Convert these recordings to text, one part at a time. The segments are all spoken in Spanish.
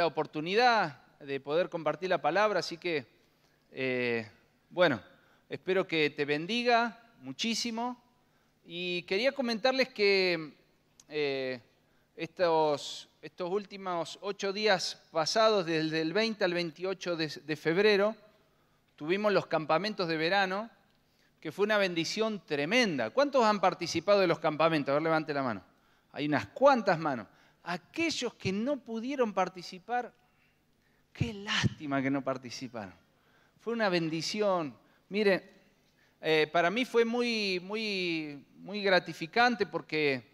la oportunidad de poder compartir la palabra, así que, eh, bueno, espero que te bendiga muchísimo. Y quería comentarles que eh, estos, estos, últimos ocho días pasados, desde el 20 al 28 de, de febrero, tuvimos los campamentos de verano, que fue una bendición tremenda. ¿Cuántos han participado de los campamentos? A ver, levante la mano. Hay unas cuantas manos aquellos que no pudieron participar, qué lástima que no participaron. Fue una bendición. mire eh, para mí fue muy, muy, muy gratificante porque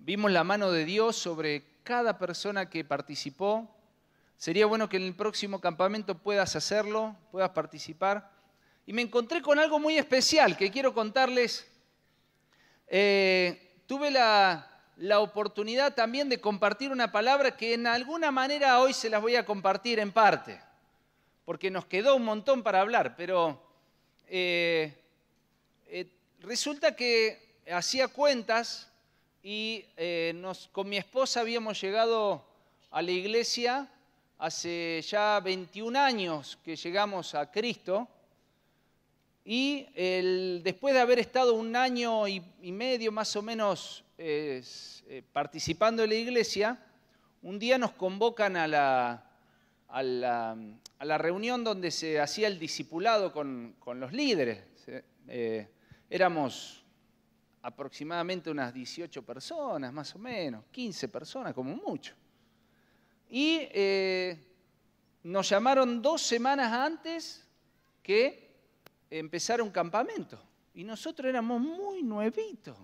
vimos la mano de Dios sobre cada persona que participó. Sería bueno que en el próximo campamento puedas hacerlo, puedas participar. Y me encontré con algo muy especial que quiero contarles. Eh, tuve la, la oportunidad también de compartir una palabra que en alguna manera hoy se las voy a compartir en parte, porque nos quedó un montón para hablar, pero eh, eh, resulta que hacía cuentas y eh, con mi esposa habíamos llegado a la iglesia hace ya 21 años que llegamos a Cristo. Y después de haber estado un año y, y medio más o menos eh, participando de la iglesia, un día nos convocan a la, a la, reunión donde se hacía el discipulado con, los líderes. Eh, éramos aproximadamente unas 18 personas, más o menos, 15 personas como mucho. Y eh, nos llamaron dos semanas antes que empezara un campamento. Y nosotros éramos muy nuevitos.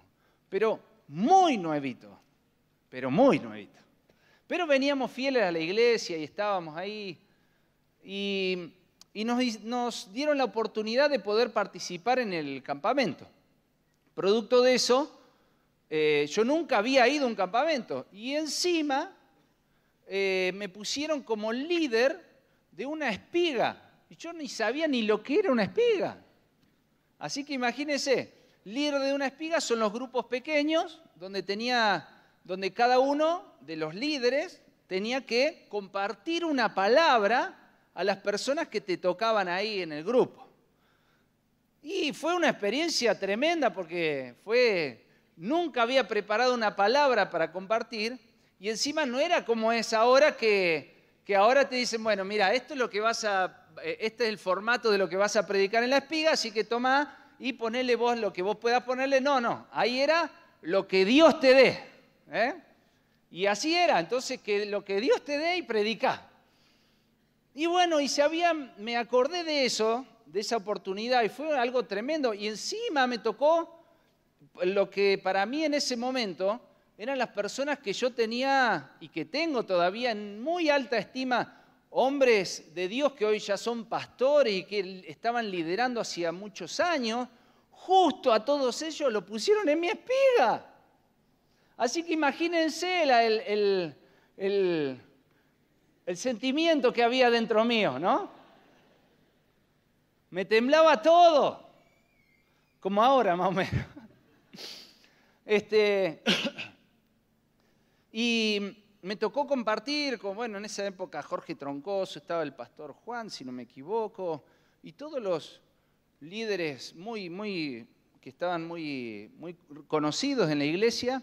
Pero muy nuevito, pero muy nuevito. Pero veníamos fieles a la iglesia y estábamos ahí. Y, nos, dieron la oportunidad de poder participar en el campamento. Producto de eso, eh, yo nunca había ido a un campamento. Y encima eh, me pusieron como líder de una espiga. Y yo ni sabía ni lo que era una espiga. Así que imagínense, Líder de una espiga son los grupos pequeños, donde, tenía, donde cada uno de los líderes tenía que compartir una palabra a las personas que te tocaban ahí en el grupo. Y fue una experiencia tremenda porque fue, nunca había preparado una palabra para compartir y encima no era como es ahora que, que ahora te dicen, bueno, mira, esto es lo que vas a, eh, este es el formato de lo que vas a predicar en la espiga, así que toma y ponele vos lo que vos puedas ponerle. No, no, ahí era lo que Dios te dé. ¿eh? Y así era, entonces que lo que Dios te dé y predica. Y bueno, y se había me acordé de eso, de esa oportunidad, y fue algo tremendo. Y encima me tocó lo que para mí en ese momento eran las personas que yo tenía y que tengo todavía en muy alta estima hombres de Dios que hoy ya son pastores y que estaban liderando hacía muchos años, justo a todos ellos lo pusieron en mi espiga. Así que imagínense el, sentimiento que había dentro mío, ¿no? Me temblaba todo, como ahora más o menos. Este, y me tocó compartir con, bueno, en esa época Jorge Troncoso, estaba el pastor Juan, si no me equivoco, y todos los líderes muy, muy, que estaban muy, muy conocidos en la iglesia.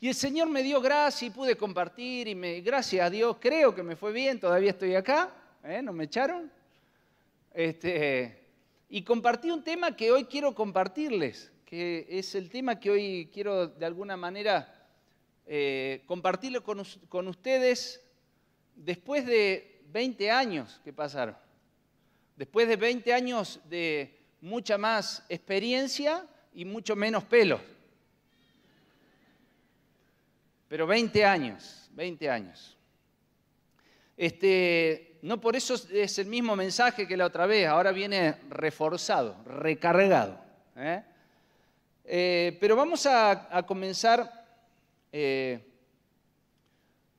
Y el Señor me dio gracia y pude compartir, y me, gracias a Dios, creo que me fue bien, todavía estoy acá, ¿eh? no me echaron. Este, y compartí un tema que hoy quiero compartirles, que es el tema que hoy quiero de alguna manera eh, compartirlo con, ustedes después de 20 años que pasaron, después de 20 años de mucha más experiencia y mucho menos pelo. Pero 20 años, 20 años. Este, no por eso es el mismo mensaje que la otra vez, ahora viene reforzado, recargado. ¿eh? Eh, pero vamos a comenzar eh,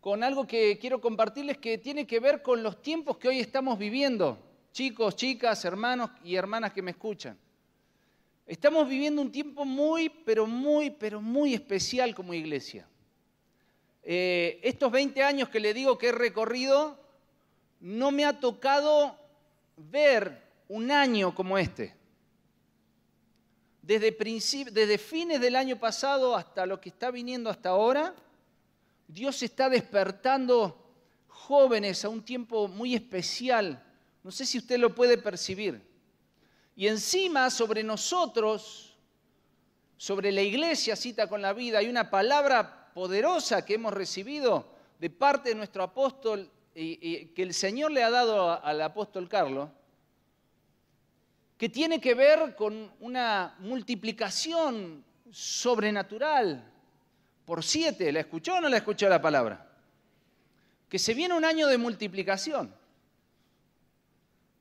con algo que quiero compartirles que tiene que ver con los tiempos que hoy estamos viviendo, chicos, chicas, hermanos y hermanas que me escuchan. Estamos viviendo un tiempo muy, pero muy, pero muy especial como iglesia. Eh, estos 20 años que le digo que he recorrido, no me ha tocado ver un año como este desde, fines del año pasado hasta lo que está viniendo hasta ahora, Dios está despertando jóvenes a un tiempo muy especial. No sé si usted lo puede percibir. Y encima sobre nosotros, sobre la iglesia cita con la vida, hay una palabra poderosa que hemos recibido de parte de nuestro apóstol y, que el Señor le ha dado al apóstol Carlos que tiene que ver con una multiplicación sobrenatural por siete. ¿La escuchó o no la escuchó la palabra? Que se viene un año de multiplicación.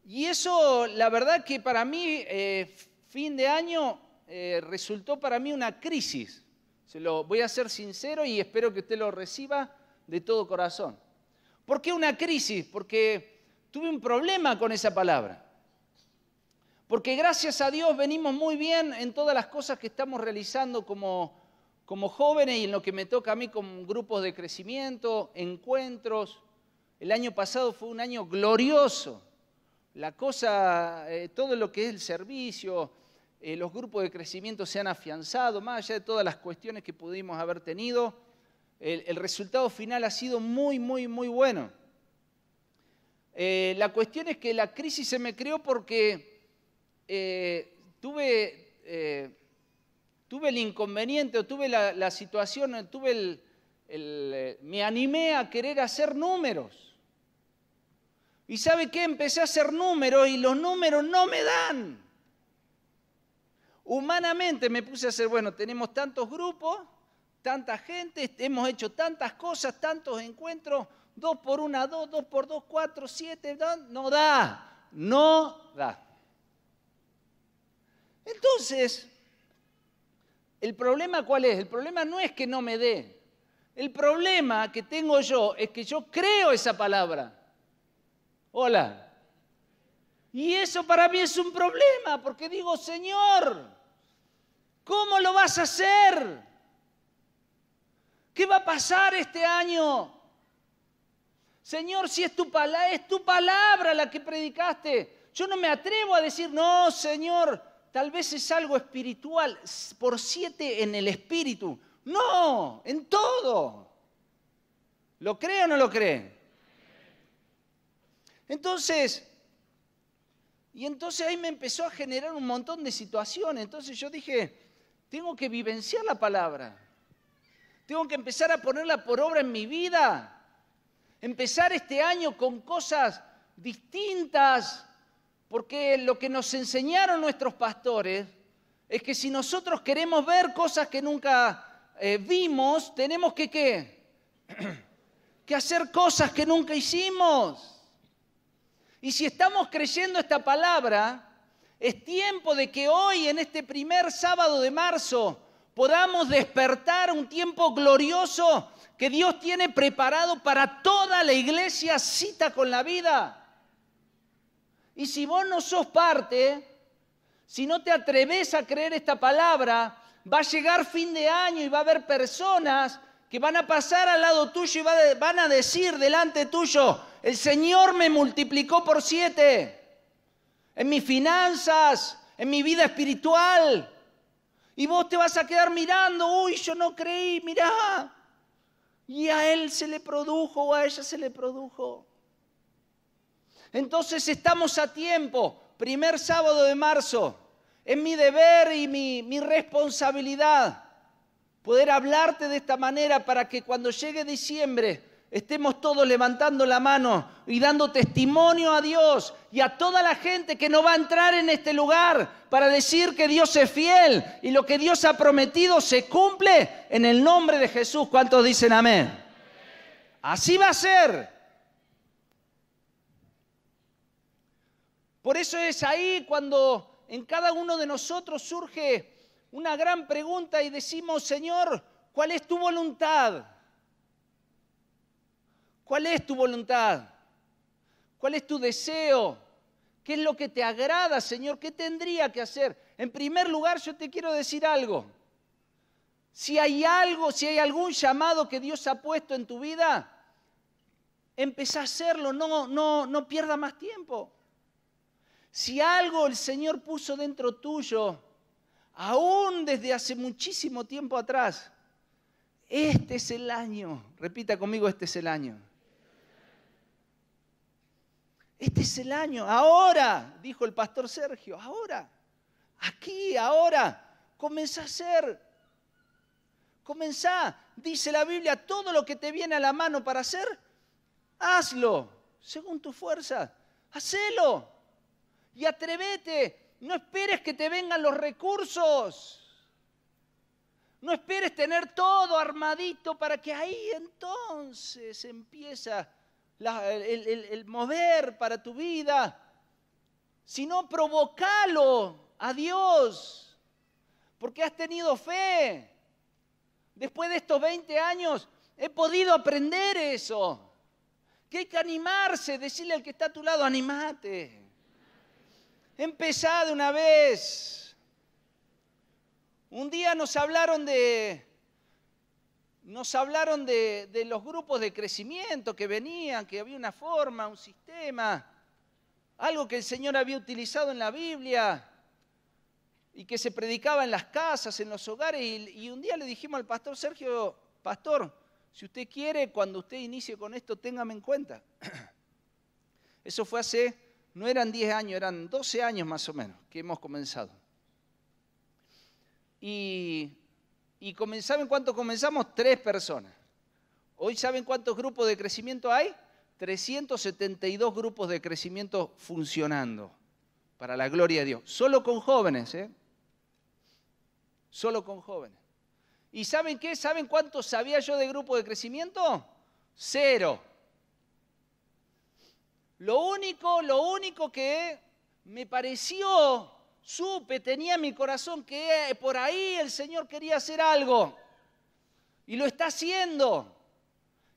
Y eso, la verdad que para mí, eh, fin de año, eh, resultó para mí una crisis. Se lo voy a ser sincero y espero que usted lo reciba de todo corazón. ¿Por qué una crisis? Porque tuve un problema con esa palabra. Porque gracias a Dios venimos muy bien en todas las cosas que estamos realizando como, como jóvenes y en lo que me toca a mí con grupos de crecimiento, encuentros. El año pasado fue un año glorioso. La cosa, eh, todo lo que es el servicio, eh, los grupos de crecimiento se han afianzado, más allá de todas las cuestiones que pudimos haber tenido. El, resultado final ha sido muy, muy, muy bueno. Eh, la cuestión es que la crisis se me creó porque eh, tuve, eh, tuve, el inconveniente, o tuve la, situación, tuve eh, me animé a querer hacer números. ¿Y sabe qué? Empecé a hacer números y los números no me dan. Humanamente me puse a hacer, bueno, tenemos tantos grupos, tanta gente, hemos hecho tantas cosas, tantos encuentros, dos por una, dos, dos por dos, cuatro, siete, no da, no da. Entonces, ¿el problema cuál es? El problema no es que no me dé. El problema que tengo yo es que yo creo esa palabra. Hola. Y eso para mí es un problema, porque digo, Señor, ¿cómo lo vas a hacer? ¿Qué va a pasar este año? Señor, si es tu, palabra, es tu palabra la que predicaste, yo no me atrevo a decir, no, Señor, tal vez es algo espiritual, por siete en el espíritu. No, en todo. ¿Lo cree o no lo cree? Entonces, y entonces ahí me empezó a generar un montón de situaciones. Entonces yo dije, tengo que vivenciar la palabra. Tengo que empezar a ponerla por obra en mi vida. Empezar este año con cosas distintas, porque lo que nos enseñaron nuestros pastores es que si nosotros queremos ver cosas que nunca eh, vimos, tenemos que qué? que hacer cosas que nunca hicimos. Y si estamos creyendo esta palabra, es tiempo de que hoy, en este primer sábado de marzo, podamos despertar un tiempo glorioso que Dios tiene preparado para toda la iglesia cita con la vida. Y si vos no sos parte, si no te atreves a creer esta palabra, va a llegar fin de año y va a haber personas que van a pasar al lado tuyo y van a decir delante tuyo, el Señor me multiplicó por siete en mis finanzas, en mi vida espiritual. Y vos te vas a quedar mirando, uy, yo no creí, mirá. Y a él se le produjo o a ella se le produjo. Entonces estamos a tiempo, primer sábado de marzo. Es mi deber y mi, responsabilidad poder hablarte de esta manera para que cuando llegue diciembre estemos todos levantando la mano y dando testimonio a Dios y a toda la gente que no va a entrar en este lugar para decir que Dios es fiel y lo que Dios ha prometido se cumple en el nombre de Jesús. ¿Cuántos dicen amén? Así va a ser. Por eso es ahí cuando en cada uno de nosotros surge una gran pregunta y decimos, Señor, ¿cuál es tu voluntad? ¿Cuál es tu voluntad? ¿Cuál es tu deseo? ¿Qué es lo que te agrada, Señor? ¿Qué tendría que hacer? En primer lugar, yo te quiero decir algo. Si hay algo, si hay algún llamado que Dios ha puesto en tu vida, empieza a hacerlo, no, no, no pierda más tiempo. Si algo el Señor puso dentro tuyo, aún desde hace muchísimo tiempo atrás, este es el año. Repita conmigo, este es el año. Este es el año, ahora, dijo el pastor Sergio, ahora, aquí, ahora, comenzá a hacer, comenzá, dice la Biblia, todo lo que te viene a la mano para hacer, hazlo, según tu fuerza, hacelo y atrévete. No esperes que te vengan los recursos. No esperes tener todo armadito para que ahí entonces empieza el, mover para tu vida. Sino provocalo a Dios, porque has tenido fe. Después de estos 20 años he podido aprender eso. Que hay que animarse, decirle al que está a tu lado, animate. Empezá de una vez. Un día nos hablaron de. Nos hablaron de, los grupos de crecimiento que venían, que había una forma, un sistema, algo que el Señor había utilizado en la Biblia y que se predicaba en las casas, en los hogares. y, un día le dijimos al pastor Sergio, pastor, si usted quiere, cuando usted inicie con esto, téngame en cuenta. Eso fue hace no eran 10 años, eran 12 años más o menos que hemos comenzado. Y, ¿saben cuánto comenzamos? Tres personas. Hoy saben cuántos grupos de crecimiento hay? 372 grupos de crecimiento funcionando para la gloria de Dios. Solo con jóvenes, ¿eh? Solo con jóvenes. ¿Y saben qué? ¿Saben cuánto sabía yo de grupo de crecimiento? Cero. Lo único, lo único que me pareció, supe, tenía en mi corazón que eh, por ahí el Señor quería hacer algo. Y lo está haciendo.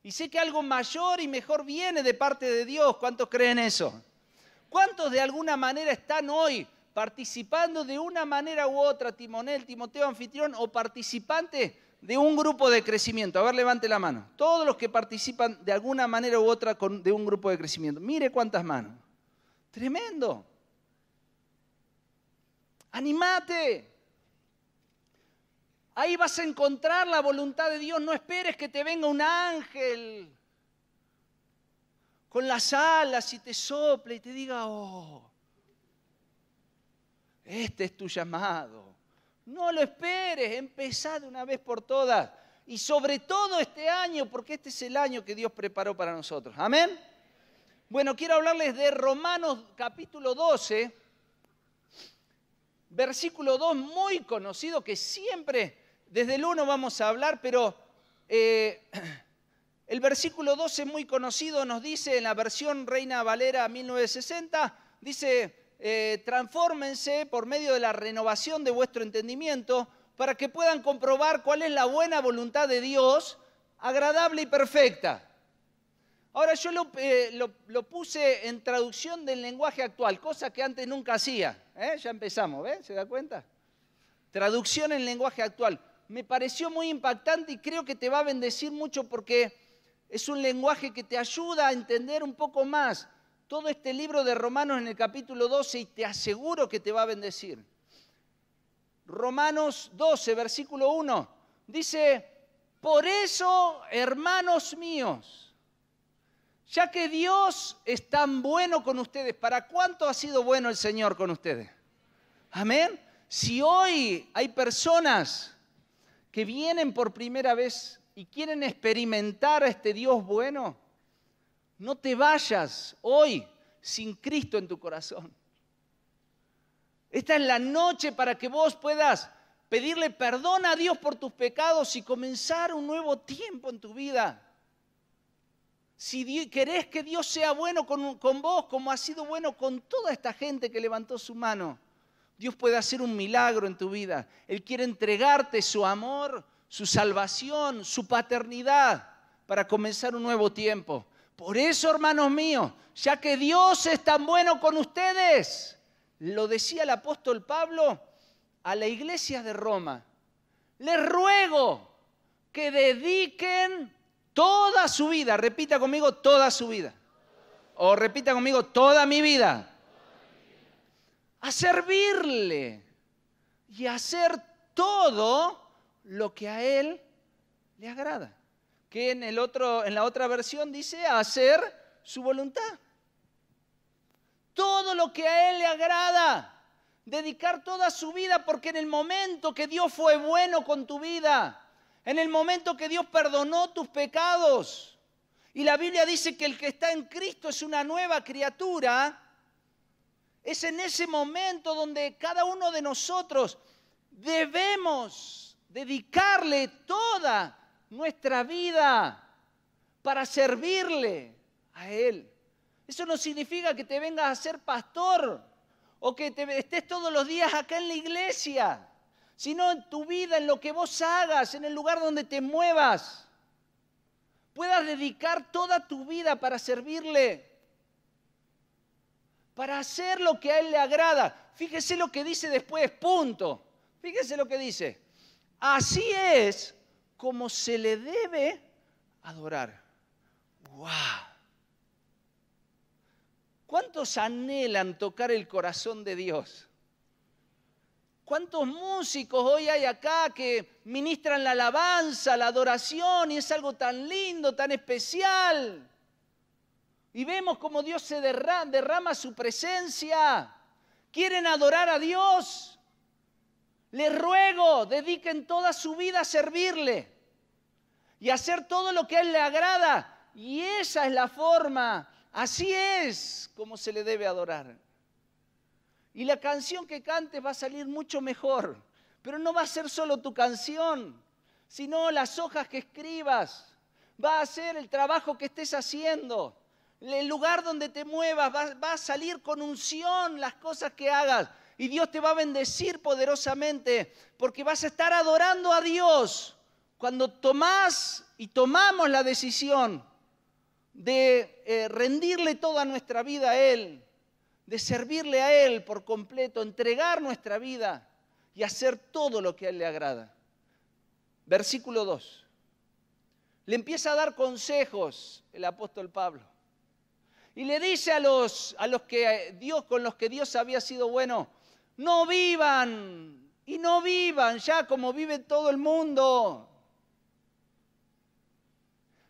Y sé que algo mayor y mejor viene de parte de Dios. ¿Cuántos creen eso? ¿Cuántos de alguna manera están hoy participando de una manera u otra, timonel, timoteo, anfitrión o participante de un grupo de crecimiento. A ver, levante la mano. Todos los que participan de alguna manera u otra de un grupo de crecimiento. Mire cuántas manos. Tremendo. Animate. Ahí vas a encontrar la voluntad de Dios. No esperes que te venga un ángel con las alas y te sople y te diga, oh, este es tu llamado. No lo esperes, empezá de una vez por todas. Y sobre todo este año, porque este es el año que Dios preparó para nosotros. Amén. Bueno, quiero hablarles de Romanos capítulo 12, versículo 2 muy conocido, que siempre desde el 1 vamos a hablar, pero eh, el versículo 12 muy conocido nos dice en la versión Reina Valera 1960, dice, eh, transfórmense por medio de la renovación de vuestro entendimiento para que puedan comprobar cuál es la buena voluntad de Dios, agradable y perfecta. Ahora yo lo, eh, puse en traducción del lenguaje actual, cosa que antes nunca hacía. ¿eh? Ya empezamos, ¿ves? ¿Se da cuenta? Traducción en lenguaje actual. Me pareció muy impactante y creo que te va a bendecir mucho porque es un lenguaje que te ayuda a entender un poco más todo este libro de Romanos en el capítulo 12 y te aseguro que te va a bendecir. Romanos 12, versículo 1, dice, por eso, hermanos míos, ya que Dios es tan bueno con ustedes, ¿para cuánto ha sido bueno el Señor con ustedes? Amén. Si hoy hay personas que vienen por primera vez y quieren experimentar a este Dios bueno, no te vayas hoy sin Cristo en tu corazón. Esta es la noche para que vos puedas pedirle perdón a Dios por tus pecados y comenzar un nuevo tiempo en tu vida. Si querés que Dios sea bueno con, vos, como ha sido bueno con toda esta gente que levantó su mano, Dios puede hacer un milagro en tu vida. Él quiere entregarte su amor, su salvación, su paternidad para comenzar un nuevo tiempo. Por eso, hermanos míos, ya que Dios es tan bueno con ustedes, lo decía el apóstol Pablo a la iglesia de Roma, les ruego que dediquen toda su vida, repita conmigo toda su vida, o repita conmigo toda mi vida, a servirle y a hacer todo lo que a Él le agrada que en, el otro, en la otra versión dice hacer su voluntad. Todo lo que a Él le agrada, dedicar toda su vida, porque en el momento que Dios fue bueno con tu vida, en el momento que Dios perdonó tus pecados, y la Biblia dice que el que está en Cristo es una nueva criatura, es en ese momento donde cada uno de nosotros debemos dedicarle toda nuestra vida para servirle a Él. Eso no significa que te vengas a ser pastor o que te estés todos los días acá en la iglesia, sino en tu vida, en lo que vos hagas, en el lugar donde te muevas. Puedas dedicar toda tu vida para servirle, para hacer lo que a Él le agrada. Fíjese lo que dice después, punto. Fíjese lo que dice. Así es como se le debe adorar. ¡Guau! ¿Cuántos anhelan tocar el corazón de Dios? ¿Cuántos músicos hoy hay acá que ministran la alabanza, la adoración y es algo tan lindo, tan especial? Y vemos cómo Dios se derrama, derrama su presencia. Quieren adorar a Dios. Les ruego, dediquen toda su vida a servirle y hacer todo lo que a Él le agrada. Y esa es la forma, así es como se le debe adorar. Y la canción que cantes va a salir mucho mejor, pero no va a ser solo tu canción, sino las hojas que escribas, va a ser el trabajo que estés haciendo, el lugar donde te muevas, va, a salir con unción las cosas que hagas. Y Dios te va a bendecir poderosamente porque vas a estar adorando a Dios cuando tomás y tomamos la decisión de eh, rendirle toda nuestra vida a Él, de servirle a Él por completo, entregar nuestra vida y hacer todo lo que a Él le agrada. Versículo 2. Le empieza a dar consejos el apóstol Pablo. Y le dice a los, a los que Dios, con los que Dios había sido bueno, no vivan y no vivan ya como vive todo el mundo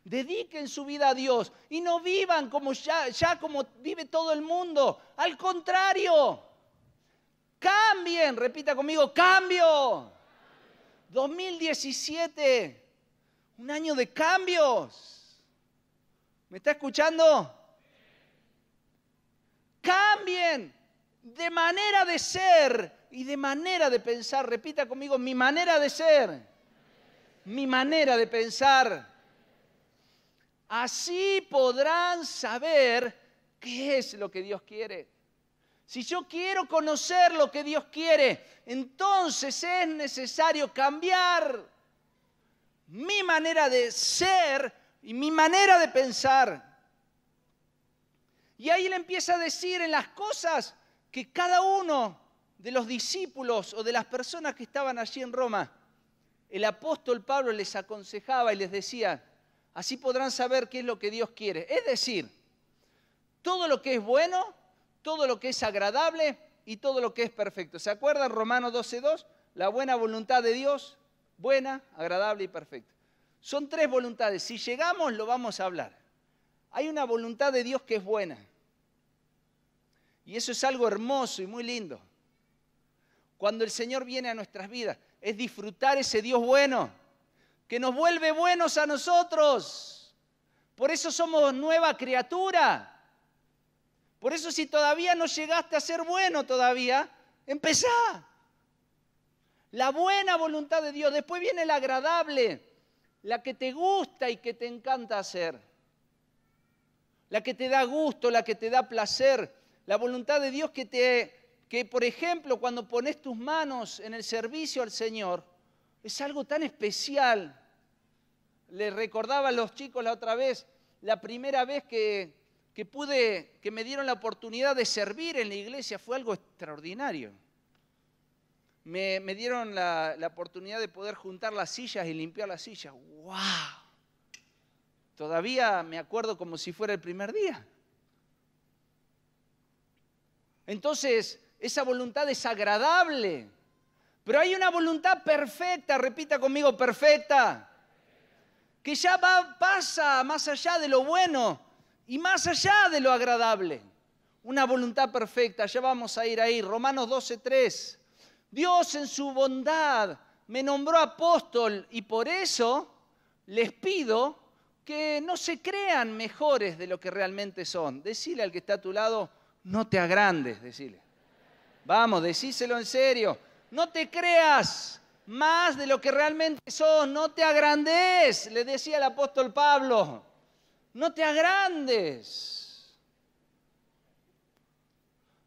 dediquen su vida a Dios y no vivan como ya, ya como vive todo el mundo. Al contrario, cambien, repita conmigo, cambio. 2017, un año de cambios. ¿Me está escuchando? Cambien de manera de ser y de manera de pensar. Repita conmigo, mi manera de ser, mi manera de pensar Así podrán saber qué es lo que Dios quiere. Si yo quiero conocer lo que Dios quiere, entonces es necesario cambiar mi manera de ser y mi manera de pensar. Y ahí le empieza a decir en las cosas que cada uno de los discípulos o de las personas que estaban allí en Roma, el apóstol Pablo les aconsejaba y les decía, Así podrán saber qué es lo que Dios quiere. Es decir, todo lo que es bueno, todo lo que es agradable y todo lo que es perfecto. ¿Se acuerdan Romanos 12.2? La buena voluntad de Dios, buena, agradable y perfecta. Son tres voluntades. Si llegamos, lo vamos a hablar. Hay una voluntad de Dios que es buena. Y eso es algo hermoso y muy lindo. Cuando el Señor viene a nuestras vidas, es disfrutar ese Dios bueno que nos vuelve buenos a nosotros. Por eso somos nueva criatura. Por eso si todavía no llegaste a ser bueno todavía, empezá. La buena voluntad de Dios. Después viene la agradable, la que te gusta y que te encanta hacer. La que te da gusto, la que te da placer. La voluntad de Dios que te que por ejemplo cuando pones tus manos en el servicio al Señor, es algo tan especial. Les recordaba a los chicos la otra vez, la primera vez que, pude, que me dieron la oportunidad de servir en la iglesia fue algo extraordinario. Me, dieron la, la, oportunidad de poder juntar las sillas y limpiar las sillas. ¡Wow! Todavía me acuerdo como si fuera el primer día. Entonces, esa voluntad es agradable. Pero hay una voluntad perfecta, repita conmigo, perfecta, que ya va, pasa más allá de lo bueno y más allá de lo agradable. Una voluntad perfecta, ya vamos a ir ahí. Romanos 3. Dios en su bondad me nombró apóstol y por eso les pido que no se crean mejores de lo que realmente son. Decile al que está a tu lado, no te agrandes, decile. Vamos, decíselo en serio no te creas más de lo que realmente sos, no te agrandes, le decía el apóstol Pablo, no te agrandes.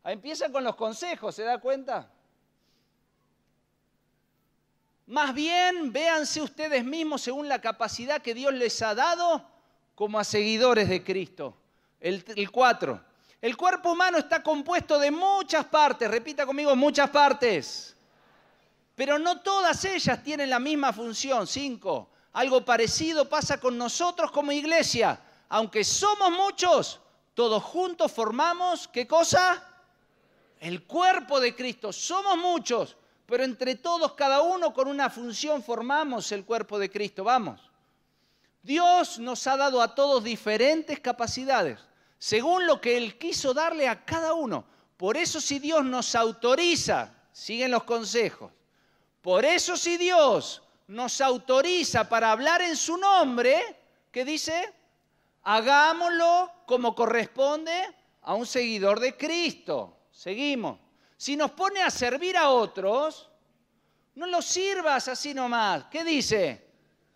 Empieza con los consejos, ¿se da cuenta? Más bien, véanse ustedes mismos según la capacidad que Dios les ha dado como a seguidores de Cristo. El 4. El, el cuerpo humano está compuesto de muchas partes, repita conmigo, muchas partes pero no todas ellas tienen la misma función. Cinco, algo parecido pasa con nosotros como iglesia. Aunque somos muchos, todos juntos formamos, ¿qué cosa? El cuerpo de Cristo. Somos muchos, pero entre todos, cada uno con una función, formamos el cuerpo de Cristo. Vamos. Dios nos ha dado a todos diferentes capacidades, según lo que Él quiso darle a cada uno. Por eso si Dios nos autoriza, siguen los consejos, por eso si Dios nos autoriza para hablar en su nombre, ¿qué dice? Hagámoslo como corresponde a un seguidor de Cristo. Seguimos. Si nos pone a servir a otros, no los sirvas así nomás. ¿Qué dice?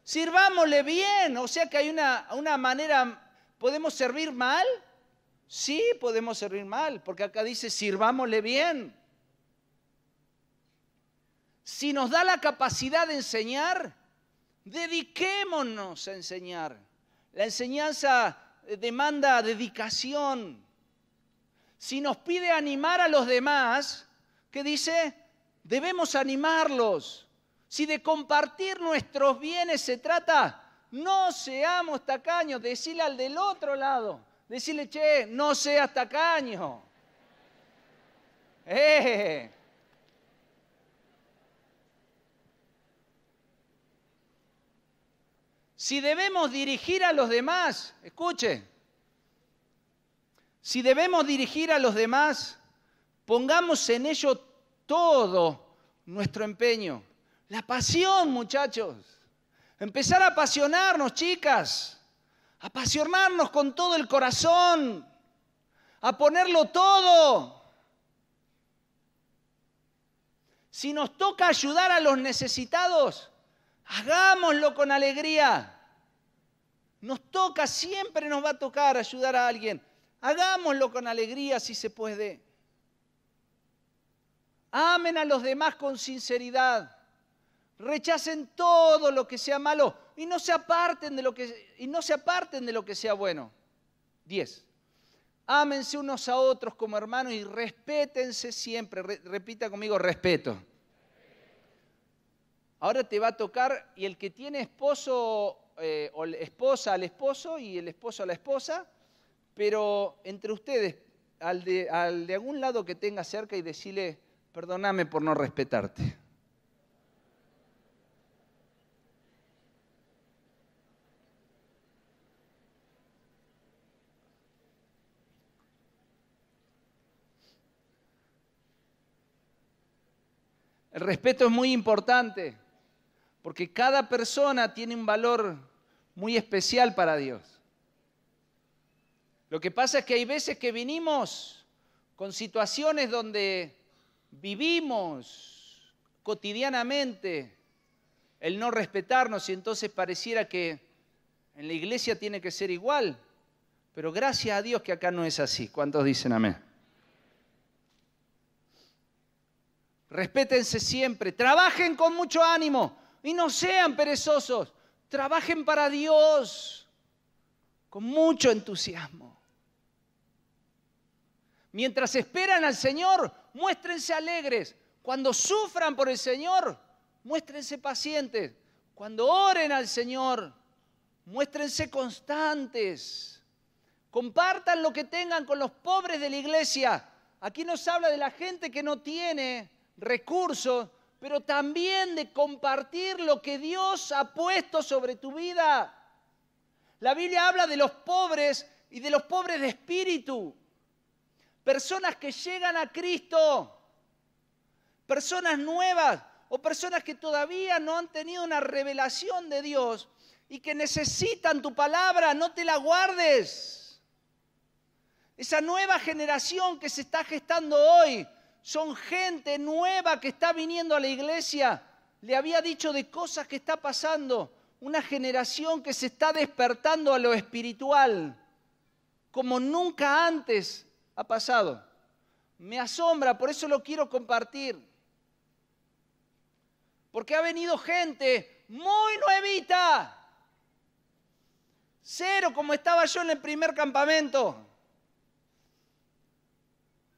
Sirvámosle bien. O sea que hay una, una manera, ¿podemos servir mal? Sí, podemos servir mal, porque acá dice sirvámosle bien si nos da la capacidad de enseñar, dediquémonos a enseñar. La enseñanza demanda dedicación. Si nos pide animar a los demás, ¿qué dice? Debemos animarlos. Si de compartir nuestros bienes se trata, no seamos tacaños. Decirle al del otro lado, decirle, che, no seas tacaño. ¡Eh! Si debemos dirigir a los demás, escuche, si debemos dirigir a los demás, pongamos en ello todo nuestro empeño. La pasión, muchachos. Empezar a apasionarnos, chicas. Apasionarnos con todo el corazón. A ponerlo todo. Si nos toca ayudar a los necesitados, Hagámoslo con alegría. Nos toca, siempre nos va a tocar ayudar a alguien. Hagámoslo con alegría si se puede. Amen a los demás con sinceridad. Rechacen todo lo que sea malo y no se aparten de lo que, y no se aparten de lo que sea bueno. 10. Ámense unos a otros como hermanos y respétense siempre. Repita conmigo, respeto. Ahora te va a tocar, y el que tiene esposo eh, o esposa al esposo y el esposo a la esposa, pero entre ustedes, al de, al de algún lado que tenga cerca y decirle, perdóname por no respetarte. El respeto es muy importante. Porque cada persona tiene un valor muy especial para Dios. Lo que pasa es que hay veces que vinimos con situaciones donde vivimos cotidianamente el no respetarnos y entonces pareciera que en la iglesia tiene que ser igual. Pero gracias a Dios que acá no es así. ¿Cuántos dicen amén? Respétense siempre, trabajen con mucho ánimo, y no sean perezosos, trabajen para Dios con mucho entusiasmo. Mientras esperan al Señor, muéstrense alegres. Cuando sufran por el Señor, muéstrense pacientes. Cuando oren al Señor, muéstrense constantes. Compartan lo que tengan con los pobres de la iglesia. Aquí nos habla de la gente que no tiene recursos, pero también de compartir lo que Dios ha puesto sobre tu vida. La Biblia habla de los pobres y de los pobres de espíritu. Personas que llegan a Cristo, personas nuevas o personas que todavía no han tenido una revelación de Dios y que necesitan tu palabra, no te la guardes. Esa nueva generación que se está gestando hoy, son gente nueva que está viniendo a la iglesia. Le había dicho de cosas que está pasando. Una generación que se está despertando a lo espiritual, como nunca antes ha pasado. Me asombra, por eso lo quiero compartir. Porque ha venido gente muy nuevita. Cero como estaba yo en el primer campamento.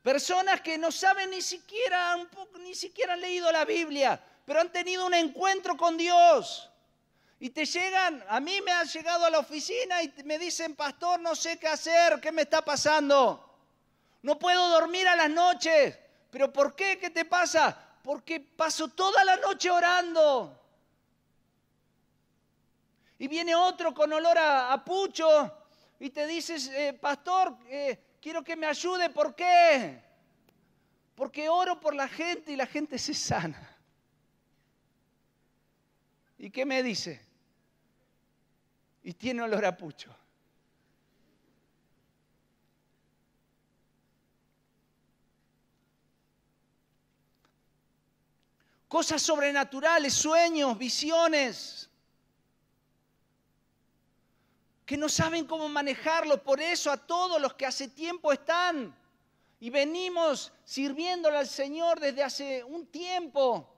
Personas que no saben ni siquiera, ni siquiera han leído la Biblia, pero han tenido un encuentro con Dios. Y te llegan, a mí me han llegado a la oficina y me dicen, pastor, no sé qué hacer, ¿qué me está pasando? No puedo dormir a las noches. ¿Pero por qué? ¿Qué te pasa? Porque paso toda la noche orando. Y viene otro con olor a, pucho y te dices, eh, pastor, eh, Quiero que me ayude, ¿por qué? Porque oro por la gente y la gente se sana. ¿Y qué me dice? Y tiene olor a pucho. Cosas sobrenaturales, sueños, visiones que no saben cómo manejarlo. Por eso a todos los que hace tiempo están y venimos sirviéndole al Señor desde hace un tiempo.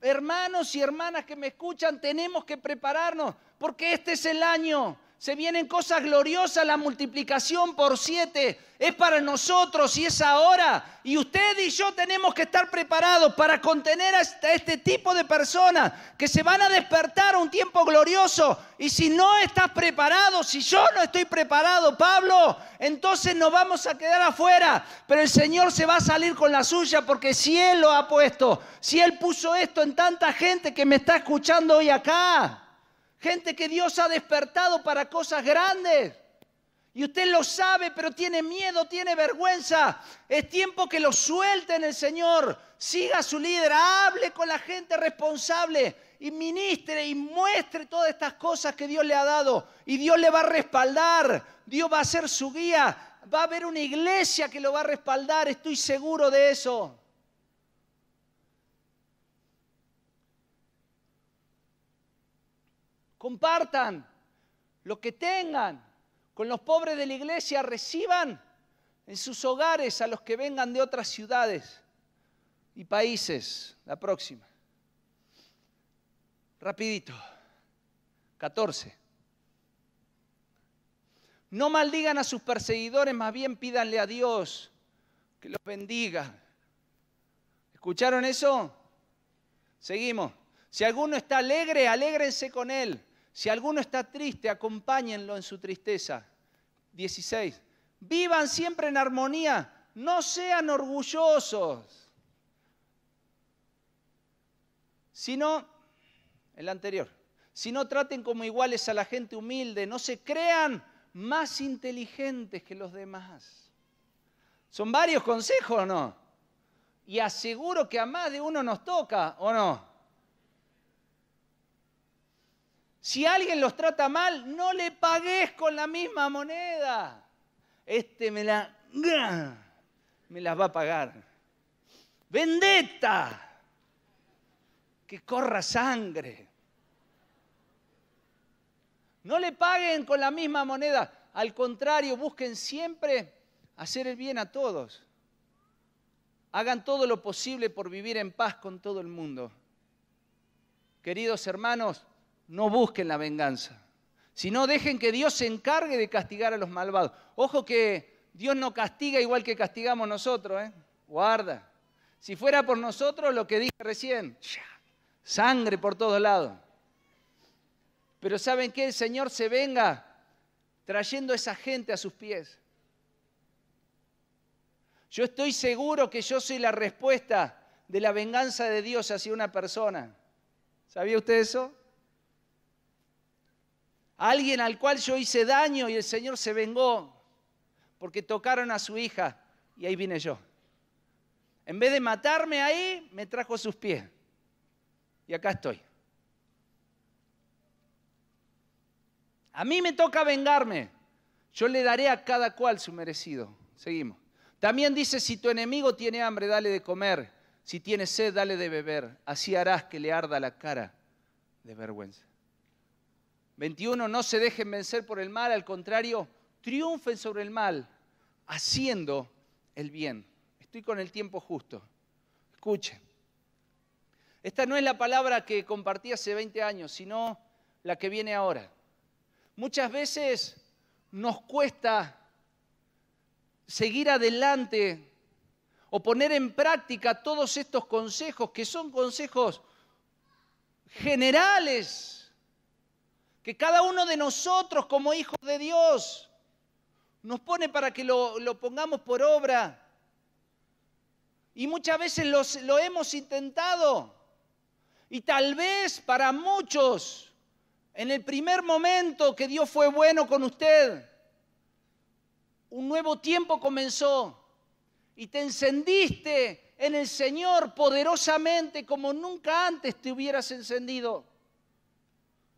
Hermanos y hermanas que me escuchan, tenemos que prepararnos porque este es el año se vienen cosas gloriosas, la multiplicación por siete es para nosotros y es ahora. Y usted y yo tenemos que estar preparados para contener a este, este tipo de personas que se van a despertar a un tiempo glorioso. Y si no estás preparado, si yo no estoy preparado, Pablo, entonces nos vamos a quedar afuera. Pero el Señor se va a salir con la suya porque si Él lo ha puesto, si Él puso esto en tanta gente que me está escuchando hoy acá. Gente que Dios ha despertado para cosas grandes. Y usted lo sabe, pero tiene miedo, tiene vergüenza. Es tiempo que lo suelten en el Señor. Siga su líder, hable con la gente responsable y ministre y muestre todas estas cosas que Dios le ha dado. Y Dios le va a respaldar, Dios va a ser su guía, va a haber una iglesia que lo va a respaldar, estoy seguro de eso. compartan lo que tengan con los pobres de la iglesia, reciban en sus hogares a los que vengan de otras ciudades y países. La próxima. Rapidito. 14. No maldigan a sus perseguidores, más bien pídanle a Dios que los bendiga. ¿Escucharon eso? Seguimos. Si alguno está alegre, alégrense con él. Si alguno está triste, acompáñenlo en su tristeza. 16. Vivan siempre en armonía, no sean orgullosos. Sino, el anterior, si no traten como iguales a la gente humilde, no se crean más inteligentes que los demás. Son varios consejos, ¿no? Y aseguro que a más de uno nos toca, ¿o no? Si alguien los trata mal, no le pagues con la misma moneda. Este me la... Me las va a pagar. Vendetta. Que corra sangre. No le paguen con la misma moneda. Al contrario, busquen siempre hacer el bien a todos. Hagan todo lo posible por vivir en paz con todo el mundo. Queridos hermanos, no busquen la venganza, sino dejen que Dios se encargue de castigar a los malvados. Ojo que Dios no castiga igual que castigamos nosotros, ¿eh? guarda. Si fuera por nosotros, lo que dije recién, sangre por todos lados. Pero ¿saben qué? El Señor se venga trayendo a esa gente a sus pies. Yo estoy seguro que yo soy la respuesta de la venganza de Dios hacia una persona. ¿Sabía usted eso? alguien al cual yo hice daño y el Señor se vengó porque tocaron a su hija y ahí vine yo. En vez de matarme ahí, me trajo sus pies. Y acá estoy. A mí me toca vengarme. Yo le daré a cada cual su merecido. Seguimos. También dice, si tu enemigo tiene hambre, dale de comer. Si tiene sed, dale de beber. Así harás que le arda la cara de vergüenza. 21, no se dejen vencer por el mal, al contrario, triunfen sobre el mal, haciendo el bien. Estoy con el tiempo justo. Escuchen. Esta no es la palabra que compartí hace 20 años, sino la que viene ahora. Muchas veces nos cuesta seguir adelante o poner en práctica todos estos consejos, que son consejos generales que cada uno de nosotros como hijos de Dios nos pone para que lo, lo pongamos por obra. Y muchas veces lo hemos intentado. Y tal vez para muchos, en el primer momento que Dios fue bueno con usted, un nuevo tiempo comenzó y te encendiste en el Señor poderosamente como nunca antes te hubieras encendido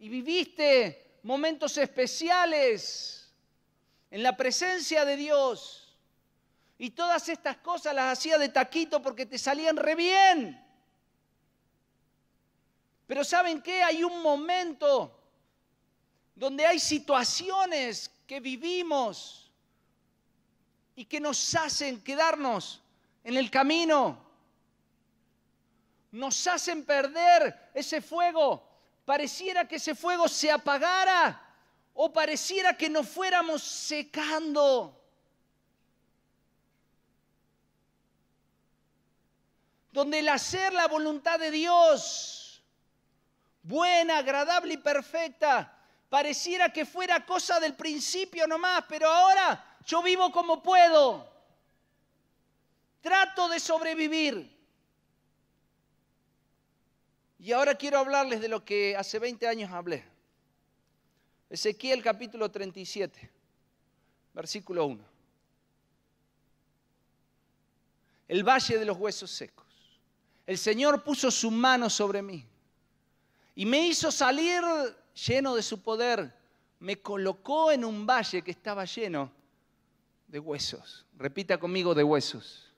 y viviste momentos especiales en la presencia de Dios. Y todas estas cosas las hacía de taquito porque te salían re bien. Pero ¿saben qué? Hay un momento donde hay situaciones que vivimos y que nos hacen quedarnos en el camino. Nos hacen perder ese fuego pareciera que ese fuego se apagara o pareciera que nos fuéramos secando. Donde el hacer la voluntad de Dios, buena, agradable y perfecta, pareciera que fuera cosa del principio nomás, pero ahora yo vivo como puedo. Trato de sobrevivir. Y ahora quiero hablarles de lo que hace 20 años hablé. Ezequiel capítulo 37, versículo 1. El valle de los huesos secos. El Señor puso su mano sobre mí y me hizo salir lleno de su poder. Me colocó en un valle que estaba lleno de huesos. Repita conmigo de huesos.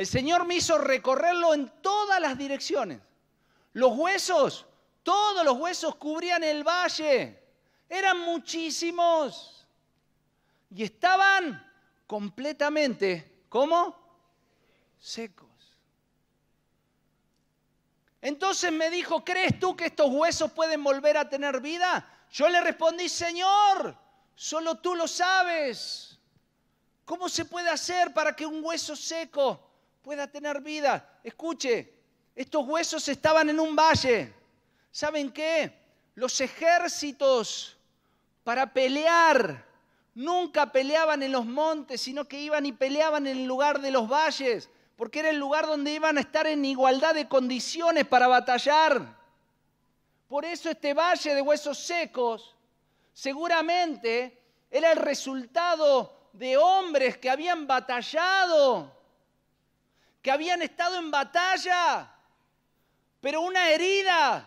El Señor me hizo recorrerlo en todas las direcciones. Los huesos, todos los huesos cubrían el valle. Eran muchísimos. Y estaban completamente, ¿cómo? Secos. Entonces me dijo, ¿crees tú que estos huesos pueden volver a tener vida? Yo le respondí, Señor, solo tú lo sabes. ¿Cómo se puede hacer para que un hueso seco pueda tener vida. Escuche, estos huesos estaban en un valle. ¿Saben qué? Los ejércitos para pelear nunca peleaban en los montes, sino que iban y peleaban en el lugar de los valles, porque era el lugar donde iban a estar en igualdad de condiciones para batallar. Por eso este valle de huesos secos seguramente era el resultado de hombres que habían batallado que habían estado en batalla, pero una herida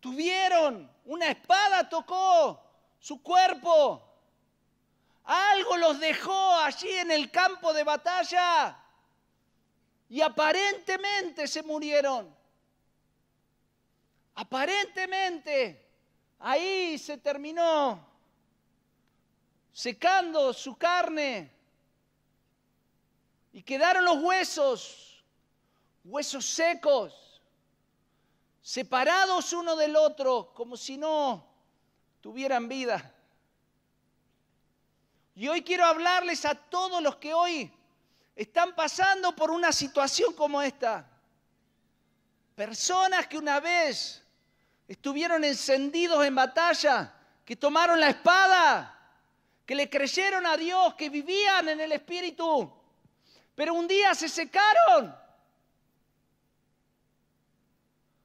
tuvieron, una espada tocó su cuerpo, algo los dejó allí en el campo de batalla y aparentemente se murieron. Aparentemente ahí se terminó secando su carne y quedaron los huesos, huesos secos, separados uno del otro, como si no tuvieran vida. Y hoy quiero hablarles a todos los que hoy están pasando por una situación como esta. Personas que una vez estuvieron encendidos en batalla, que tomaron la espada, que le creyeron a Dios, que vivían en el Espíritu, pero un día se secaron.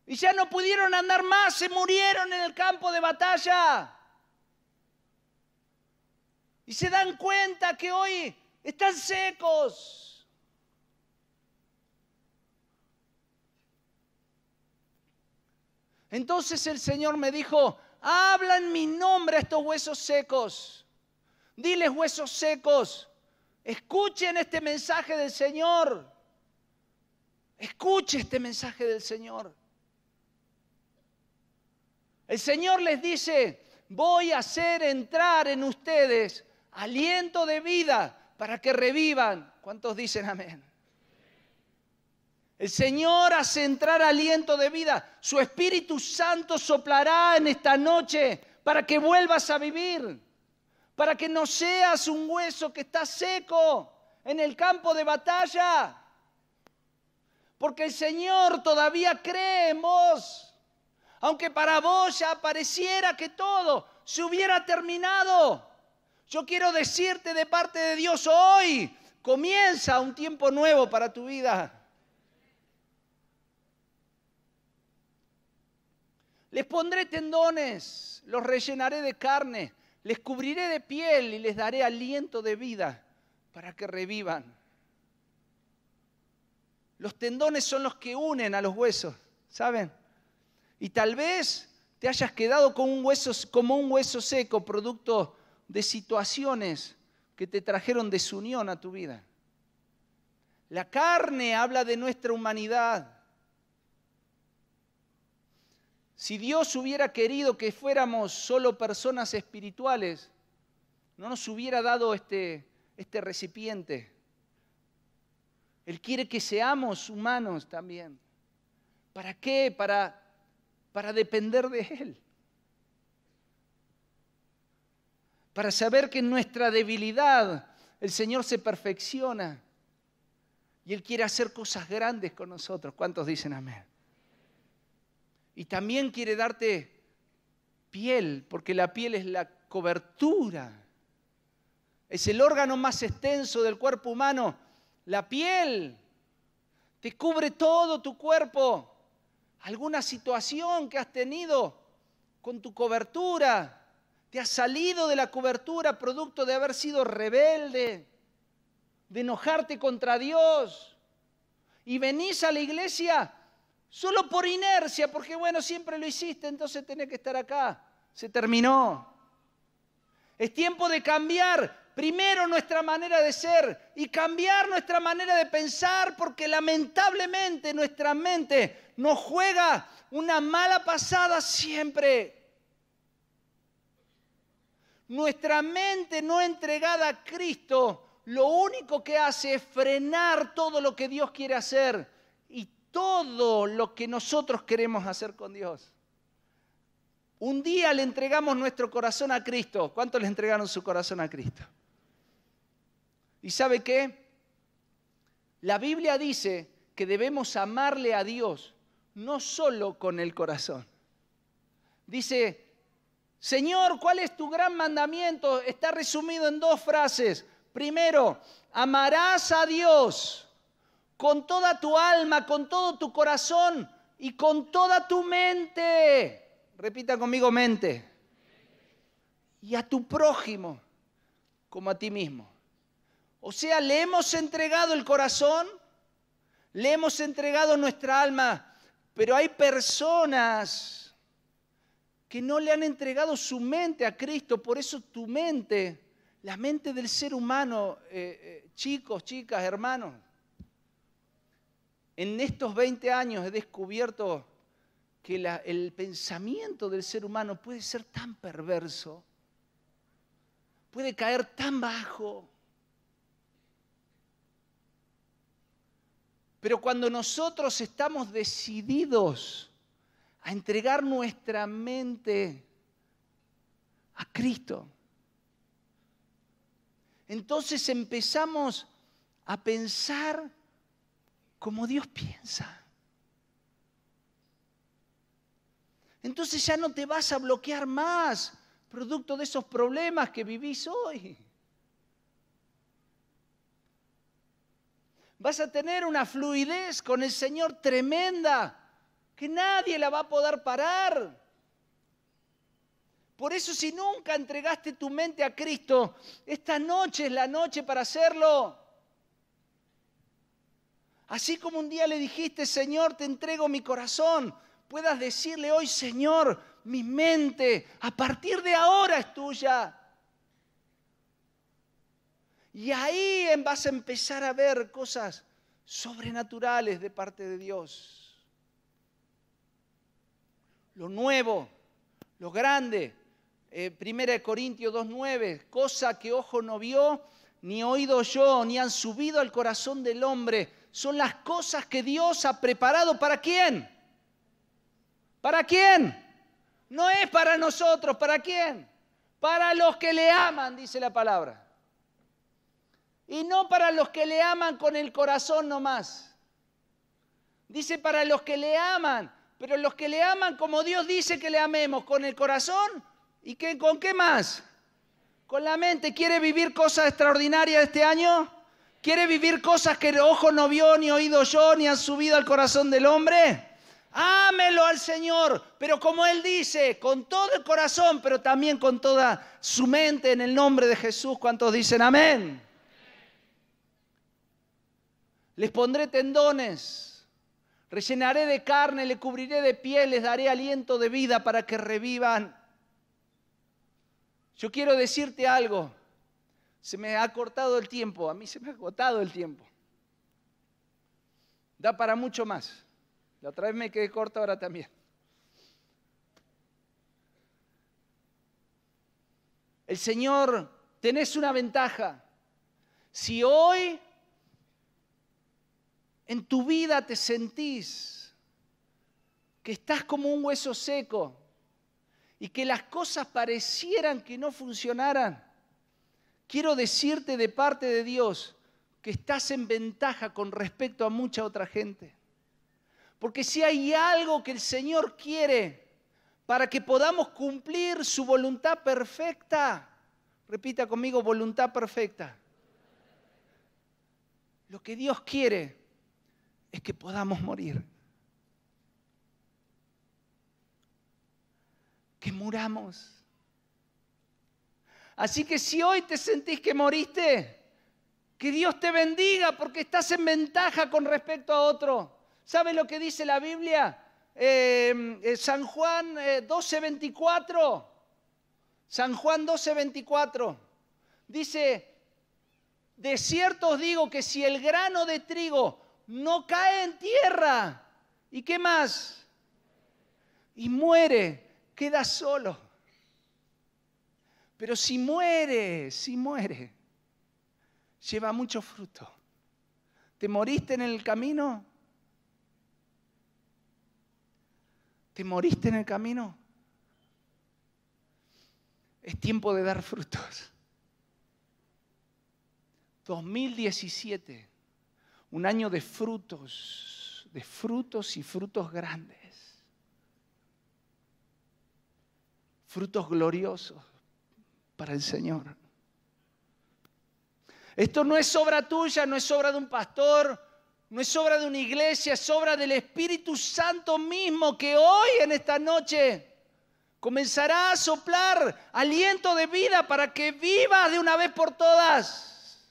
Y ya no pudieron andar más, se murieron en el campo de batalla. Y se dan cuenta que hoy están secos. Entonces el Señor me dijo, habla en mi nombre a estos huesos secos. Diles huesos secos, Escuchen este mensaje del Señor. Escuche este mensaje del Señor. El Señor les dice, voy a hacer entrar en ustedes aliento de vida para que revivan. ¿Cuántos dicen amén? El Señor hace entrar aliento de vida. Su Espíritu Santo soplará en esta noche para que vuelvas a vivir para que no seas un hueso que está seco en el campo de batalla. Porque el Señor todavía cree en vos. Aunque para vos ya pareciera que todo se hubiera terminado. Yo quiero decirte de parte de Dios hoy, comienza un tiempo nuevo para tu vida. Les pondré tendones, los rellenaré de carne les cubriré de piel y les daré aliento de vida para que revivan. Los tendones son los que unen a los huesos, ¿saben? Y tal vez te hayas quedado con un como un hueso seco, producto de situaciones que te trajeron desunión a tu vida. La carne habla de nuestra humanidad. Si Dios hubiera querido que fuéramos solo personas espirituales, no nos hubiera dado este, este recipiente. Él quiere que seamos humanos también. ¿Para qué? Para, para depender de Él. Para saber que en nuestra debilidad el Señor se perfecciona y Él quiere hacer cosas grandes con nosotros. ¿Cuántos dicen amén? Y también quiere darte piel, porque la piel es la cobertura. Es el órgano más extenso del cuerpo humano, la piel. Te cubre todo tu cuerpo. Alguna situación que has tenido con tu cobertura. Te has salido de la cobertura producto de haber sido rebelde, de enojarte contra Dios. Y venís a la iglesia Solo por inercia, porque bueno, siempre lo hiciste, entonces tenés que estar acá. Se terminó. Es tiempo de cambiar primero nuestra manera de ser y cambiar nuestra manera de pensar, porque lamentablemente nuestra mente nos juega una mala pasada siempre. Nuestra mente no entregada a Cristo lo único que hace es frenar todo lo que Dios quiere hacer todo lo que nosotros queremos hacer con Dios. Un día le entregamos nuestro corazón a Cristo. ¿Cuántos le entregaron su corazón a Cristo? ¿Y sabe qué? La Biblia dice que debemos amarle a Dios no solo con el corazón. Dice, Señor, ¿cuál es tu gran mandamiento? Está resumido en dos frases. Primero, amarás a Dios con toda tu alma, con todo tu corazón y con toda tu mente. Repita conmigo mente. Y a tu prójimo como a ti mismo. O sea, le hemos entregado el corazón, le hemos entregado nuestra alma, pero hay personas que no le han entregado su mente a Cristo, por eso tu mente, la mente del ser humano, eh, eh, chicos, chicas, hermanos, en estos 20 años he descubierto que el pensamiento del ser humano puede ser tan perverso, puede caer tan bajo. Pero cuando nosotros estamos decididos a entregar nuestra mente a Cristo, entonces empezamos a pensar como Dios piensa. Entonces ya no te vas a bloquear más, producto de esos problemas que vivís hoy. Vas a tener una fluidez con el Señor tremenda, que nadie la va a poder parar. Por eso si nunca entregaste tu mente a Cristo, esta noche es la noche para hacerlo. Así como un día le dijiste, Señor, te entrego mi corazón, puedas decirle hoy, Señor, mi mente a partir de ahora es tuya. Y ahí vas a empezar a ver cosas sobrenaturales de parte de Dios. Lo nuevo, lo grande. 1 eh, primera Corintios 2.9, cosa que ojo no vio, ni oído yo, ni han subido al corazón del hombre son las cosas que Dios ha preparado para quién. ¿Para quién? No es para nosotros, ¿para quién? Para los que le aman, dice la palabra. Y no para los que le aman con el corazón nomás. Dice para los que le aman, pero los que le aman como Dios dice que le amemos, con el corazón y qué con qué más? Con la mente. ¿Quiere vivir cosas extraordinarias este año? ¿Quiere vivir cosas que el ojo no vio, ni oído yo, ni han subido al corazón del hombre? Ámelo al Señor, pero como Él dice, con todo el corazón, pero también con toda su mente, en el nombre de Jesús, ¿cuántos dicen amén? Les pondré tendones, rellenaré de carne, le cubriré de piel, les daré aliento de vida para que revivan. Yo quiero decirte algo. Se me ha cortado el tiempo, a mí se me ha agotado el tiempo. Da para mucho más. La otra vez me quedé corto, ahora también. El Señor, tenés una ventaja. Si hoy en tu vida te sentís que estás como un hueso seco y que las cosas parecieran que no funcionaran, quiero decirte de parte de Dios que estás en ventaja con respecto a mucha otra gente. Porque si hay algo que el Señor quiere para que podamos cumplir su voluntad perfecta, repita conmigo, voluntad perfecta. Lo que Dios quiere es que podamos morir. Que muramos. Así que si hoy te sentís que moriste, que Dios te bendiga porque estás en ventaja con respecto a otro. ¿Sabe lo que dice la Biblia? Em, eh, San Juan 12:24. Eh, San Juan 12:24. Dice, de cierto os digo que si el grano de trigo no cae en tierra, ¿y qué más? Y muere, queda solo. Pero si muere, si muere, lleva mucho fruto. ¿Te moriste en el camino? ¿Te moriste en el camino? Es tiempo de dar frutos. 2017, un año de frutos, de frutos y frutos grandes, frutos gloriosos para el Señor. Esto no es obra tuya, no es obra de un pastor, no es obra de una iglesia, es obra del Espíritu Santo mismo que hoy en esta noche comenzará a soplar aliento de vida para que vivas de una vez por todas,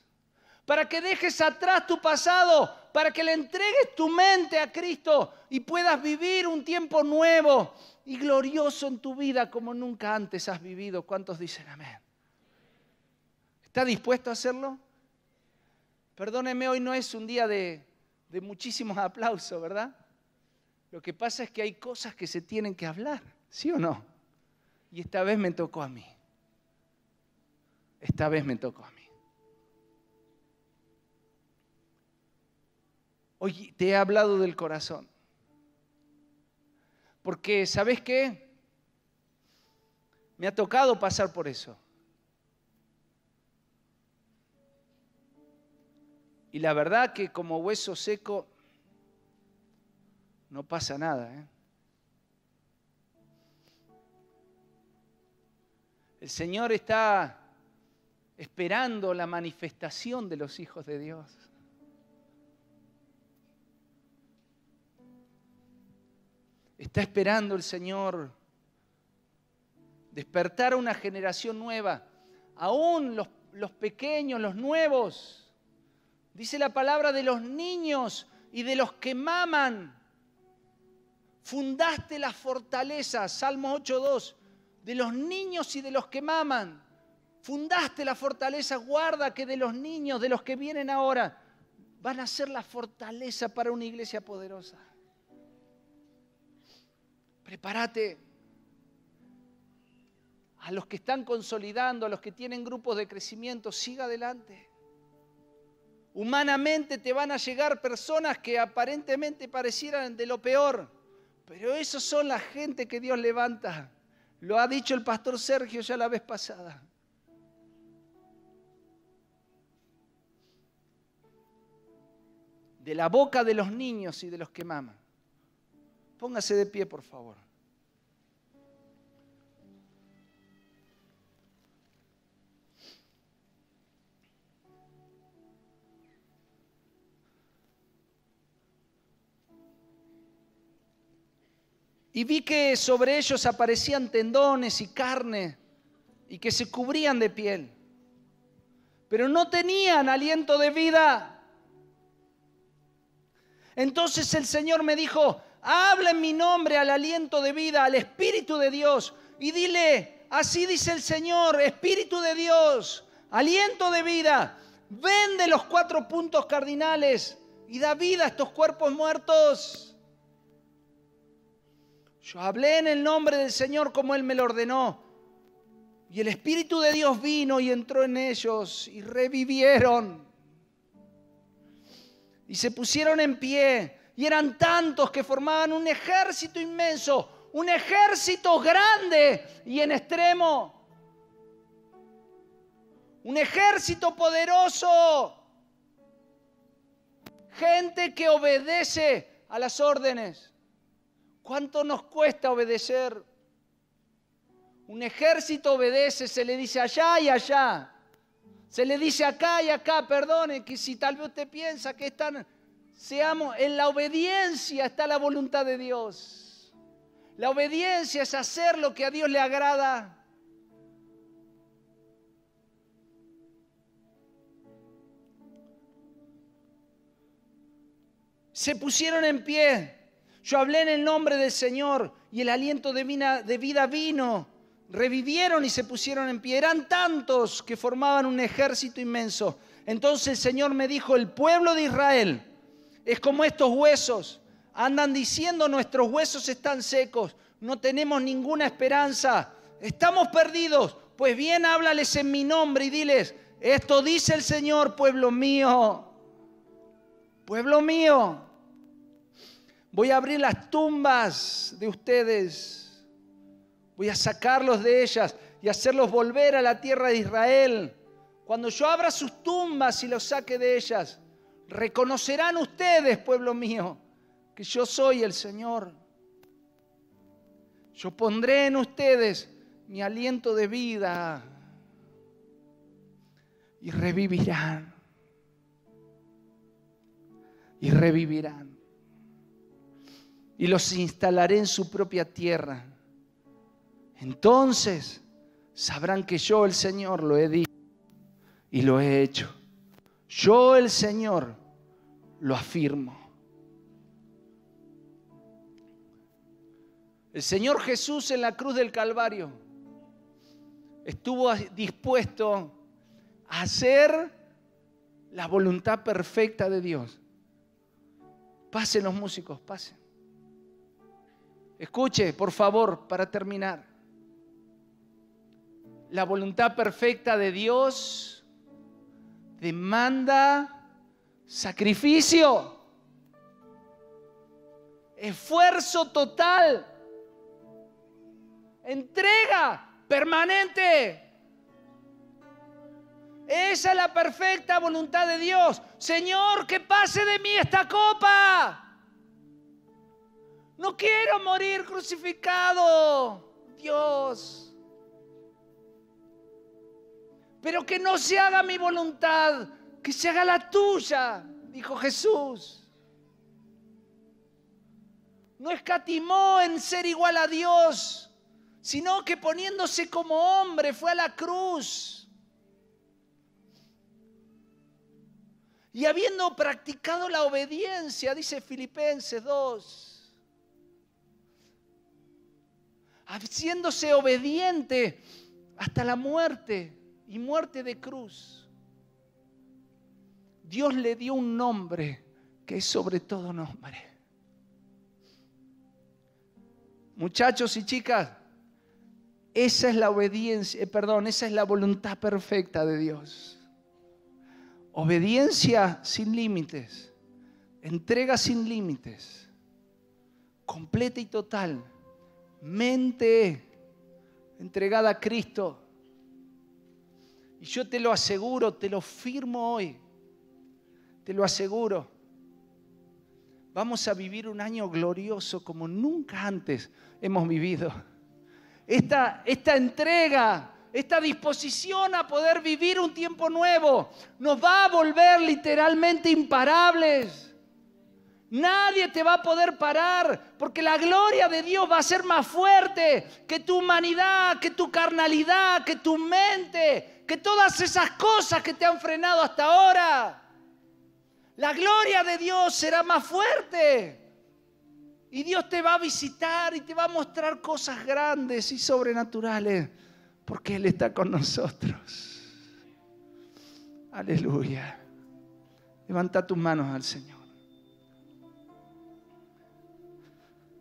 para que dejes atrás tu pasado, para que le entregues tu mente a Cristo y puedas vivir un tiempo nuevo y glorioso en tu vida como nunca antes has vivido. ¿Cuántos dicen amén? ¿Está dispuesto a hacerlo? Perdóneme, hoy no es un día de, de muchísimos aplausos, ¿verdad? Lo que pasa es que hay cosas que se tienen que hablar, ¿sí o no? Y esta vez me tocó a mí. Esta vez me tocó a mí. Oye, te he hablado del corazón. Porque, ¿sabes qué? Me ha tocado pasar por eso. Y la verdad que como hueso seco no pasa nada. ¿eh? El Señor está esperando la manifestación de los hijos de Dios. Está esperando el Señor despertar a una generación nueva, aún los, pequeños, los nuevos. Dice la palabra de los niños y de los que maman. Fundaste la fortaleza, Salmo 8.2, de los niños y de los que maman. Fundaste la fortaleza, guarda que de los niños, de los que vienen ahora, van a ser la fortaleza para una iglesia poderosa prepárate. A los que están consolidando, a los que tienen grupos de crecimiento, siga adelante. Humanamente te van a llegar personas que aparentemente parecieran de lo peor, pero esos son la gente que Dios levanta. Lo ha dicho el pastor Sergio ya la vez pasada. De la boca de los niños y de los que maman Póngase de pie, por favor. Y vi que sobre ellos aparecían tendones y carne y que se cubrían de piel, pero no tenían aliento de vida. Entonces el Señor me dijo, Habla en mi nombre al aliento de vida, al Espíritu de Dios, y dile, así dice el Señor, Espíritu de Dios, aliento de vida, vende los cuatro puntos cardinales y da vida a estos cuerpos muertos. Yo hablé en el nombre del Señor como Él me lo ordenó. Y el Espíritu de Dios vino y entró en ellos y revivieron. Y se pusieron en pie y eran tantos que formaban un ejército inmenso, un ejército grande y en extremo, un ejército poderoso, gente que obedece a las órdenes. ¿Cuánto nos cuesta obedecer? Un ejército obedece, se le dice allá y allá. Se le dice acá y acá, perdone, que si tal vez usted piensa que están Seamos, en la obediencia está la voluntad de Dios. La obediencia es hacer lo que a Dios le agrada. Se pusieron en pie. Yo hablé en el nombre del Señor y el aliento de de vida vino revivieron y se pusieron en pie. Eran tantos que formaban un ejército inmenso. Entonces el Señor me dijo, el pueblo de Israel es como estos huesos. Andan diciendo nuestros huesos están secos, no tenemos ninguna esperanza, estamos perdidos. Pues bien, háblales en mi nombre y diles, esto dice el Señor, pueblo mío, pueblo mío, voy a abrir las tumbas de ustedes, voy a sacarlos de ellas y hacerlos volver a la tierra de Israel. Cuando yo abra sus tumbas y los saque de ellas, Reconocerán ustedes, pueblo mío, que yo soy el Señor. Yo pondré en ustedes mi aliento de vida y revivirán. Y revivirán. Y los instalaré en su propia tierra. Entonces sabrán que yo el Señor lo he dicho y lo he hecho. Yo el Señor lo afirmo. El Señor Jesús en la cruz del Calvario estuvo dispuesto a hacer la voluntad perfecta de Dios. Pasen los músicos, pasen. Escuche, por favor, para terminar. La voluntad perfecta de Dios demanda sacrificio, esfuerzo total, entrega permanente. Esa es la perfecta voluntad de Dios. Señor, que pase de mí esta copa. No quiero morir crucificado, Dios pero que no se haga mi voluntad, que se haga la tuya, dijo Jesús. No escatimó en ser igual a Dios, sino que poniéndose como hombre fue a la cruz. Y habiendo practicado la obediencia, dice Filipenses 2, haciéndose obediente hasta la muerte y muerte de cruz, Dios le dio un nombre que es sobre todo nombre. Muchachos y chicas, esa es la obediencia, eh, perdón, esa es la voluntad perfecta de Dios. Obediencia sin límites, entrega sin límites, completa y total, mente entregada a Cristo y yo te lo aseguro, te lo firmo hoy, te lo aseguro. Vamos a vivir un año glorioso como nunca antes hemos vivido. Esta, esta entrega, esta disposición a poder vivir un tiempo nuevo, nos va a volver literalmente imparables. Nadie te va a poder parar porque la gloria de Dios va a ser más fuerte que tu humanidad, que tu carnalidad, que tu mente, que todas esas cosas que te han frenado hasta ahora, la gloria de Dios será más fuerte. Y Dios te va a visitar y te va a mostrar cosas grandes y sobrenaturales, porque Él está con nosotros. Aleluya. Levanta tus manos al Señor.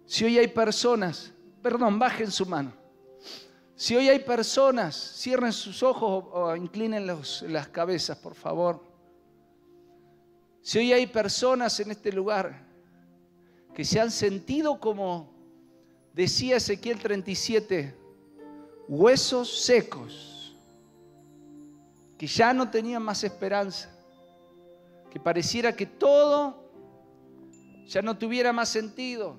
Si hoy hay personas, perdón, bajen su mano. Si hoy hay personas, cierren sus ojos o inclinen las cabezas, por favor. Si hoy hay personas en este lugar que se han sentido como decía Ezequiel 37, huesos secos, que ya no tenían más esperanza, que pareciera que todo ya no tuviera más sentido,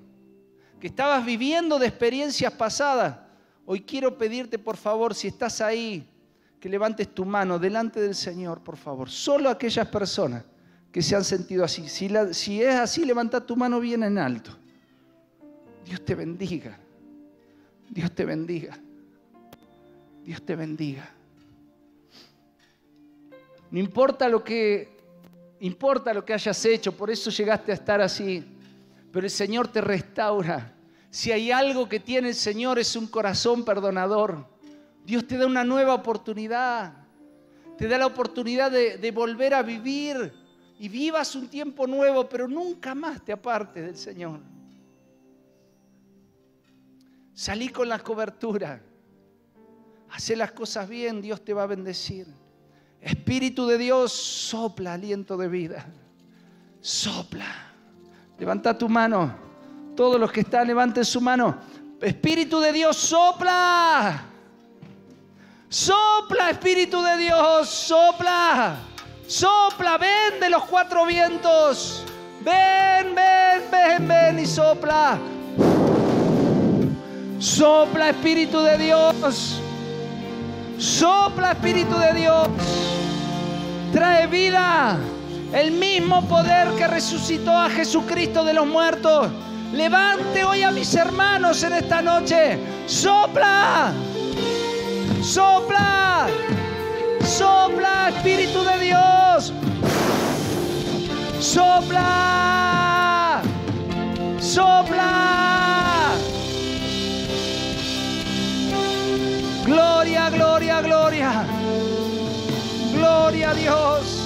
que estabas viviendo de experiencias pasadas Hoy quiero pedirte, por favor, si estás ahí, que levantes tu mano delante del Señor, por favor. Solo aquellas personas que se han sentido así. Si, es así, levanta tu mano bien en alto. Dios te bendiga. Dios te bendiga. Dios te bendiga. No importa lo que importa lo que hayas hecho, por eso llegaste a estar así, pero el Señor te restaura. Si hay algo que tiene el Señor es un corazón perdonador. Dios te da una nueva oportunidad. Te da la oportunidad de, volver a vivir y vivas un tiempo nuevo, pero nunca más te apartes del Señor. Salí con la cobertura. Hacé las cosas bien, Dios te va a bendecir. Espíritu de Dios, sopla aliento de vida. Sopla. Levanta tu mano. Todos los que están, levanten su mano. Espíritu de Dios, sopla. Sopla, Espíritu de Dios, sopla. Sopla, ven de los cuatro vientos. Ven, ven, ven, ven y sopla. Sopla, Espíritu de Dios. Sopla, Espíritu de Dios. Trae vida. El mismo poder que resucitó a Jesucristo de los muertos Levante hoy a mis hermanos en esta noche. Sopla. Sopla. Sopla, Espíritu de Dios. Sopla. Sopla. Gloria, gloria, gloria. Gloria a Dios.